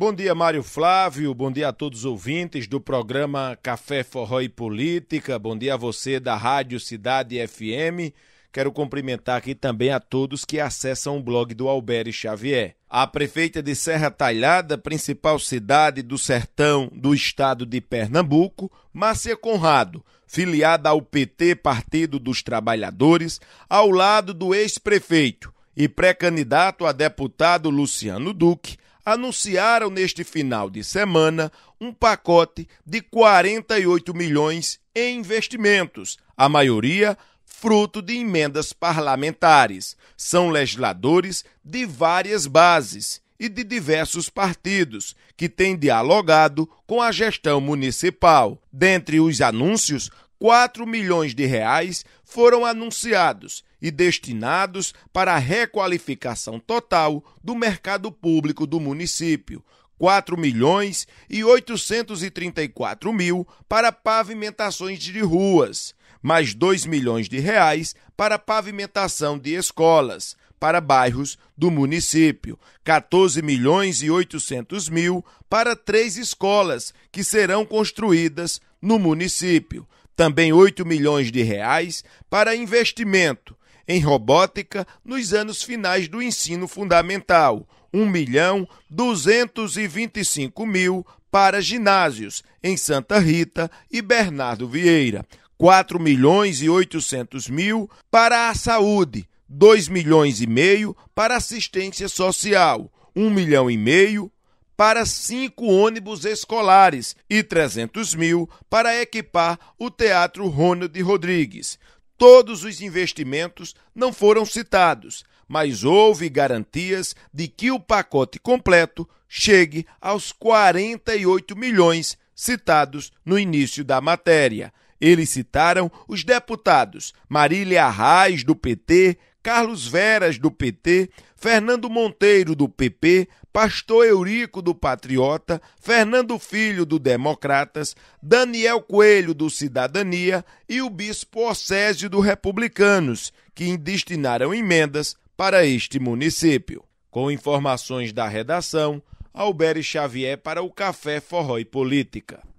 Bom dia, Mário Flávio. Bom dia a todos os ouvintes do programa Café Forró e Política. Bom dia a você da Rádio Cidade FM. Quero cumprimentar aqui também a todos que acessam o blog do Alberi Xavier. A prefeita de Serra Talhada, principal cidade do sertão do estado de Pernambuco, Márcia Conrado, filiada ao PT Partido dos Trabalhadores, ao lado do ex-prefeito e pré-candidato a deputado Luciano Duque, anunciaram neste final de semana um pacote de 48 milhões em investimentos, a maioria fruto de emendas parlamentares. São legisladores de várias bases e de diversos partidos que têm dialogado com a gestão municipal. Dentre os anúncios, 4 milhões de reais foram anunciados e destinados para a requalificação total do mercado público do município. 4 milhões e 834 mil para pavimentações de ruas, mais 2 milhões de reais para pavimentação de escolas, para bairros do município, 14 milhões e 800 mil para três escolas que serão construídas no município, também 8 milhões de reais para investimento em robótica nos anos finais do ensino fundamental, 1 milhão 225 mil para ginásios em Santa Rita e Bernardo Vieira, 4 milhões e 800 mil para a saúde, 2 milhões e meio para assistência social, 1 milhão e meio para cinco ônibus escolares e 300 mil para equipar o Teatro Ronald Rodrigues. Todos os investimentos não foram citados, mas houve garantias de que o pacote completo chegue aos 48 milhões citados no início da matéria. Eles citaram os deputados Marília Arraes, do PT, Carlos Veras, do PT, Fernando Monteiro, do PP, Pastor Eurico do Patriota, Fernando Filho do Democratas, Daniel Coelho do Cidadania e o bispo Océsio do Republicanos, que destinaram emendas para este município. Com informações da redação, Alberi Xavier para o Café Forró e Política.